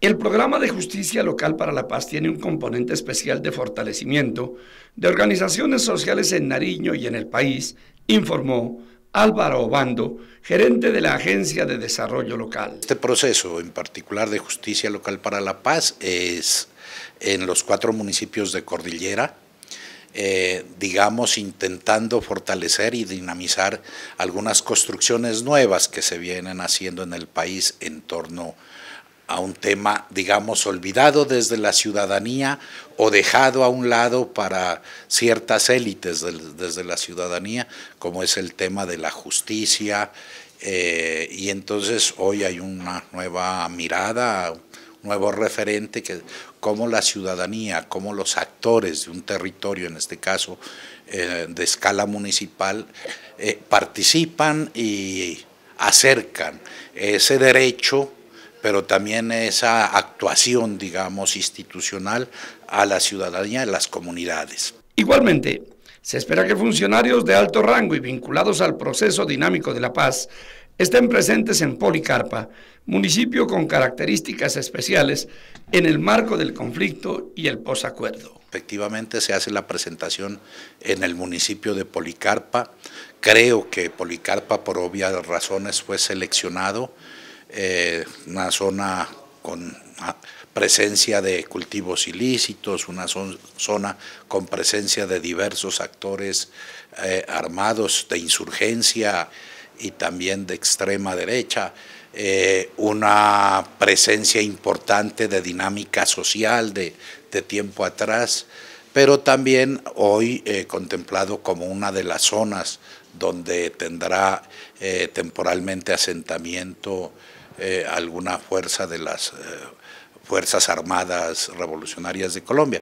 El programa de justicia local para la paz tiene un componente especial de fortalecimiento de organizaciones sociales en Nariño y en el país, informó Álvaro Obando, gerente de la Agencia de Desarrollo Local. Este proceso en particular de justicia local para la paz es en los cuatro municipios de Cordillera, eh, digamos, intentando fortalecer y dinamizar algunas construcciones nuevas que se vienen haciendo en el país en torno a a un tema, digamos, olvidado desde la ciudadanía o dejado a un lado para ciertas élites desde la ciudadanía, como es el tema de la justicia. Eh, y entonces hoy hay una nueva mirada, un nuevo referente, que cómo la ciudadanía, cómo los actores de un territorio, en este caso eh, de escala municipal, eh, participan y acercan ese derecho pero también esa actuación, digamos, institucional a la ciudadanía a las comunidades. Igualmente, se espera que funcionarios de alto rango y vinculados al proceso dinámico de la paz estén presentes en Policarpa, municipio con características especiales en el marco del conflicto y el posacuerdo. Efectivamente se hace la presentación en el municipio de Policarpa. Creo que Policarpa por obvias razones fue seleccionado eh, una zona con presencia de cultivos ilícitos, una zona con presencia de diversos actores eh, armados de insurgencia y también de extrema derecha, eh, una presencia importante de dinámica social de, de tiempo atrás, pero también hoy contemplado como una de las zonas donde tendrá temporalmente asentamiento eh, alguna fuerza de las eh, Fuerzas Armadas Revolucionarias de Colombia.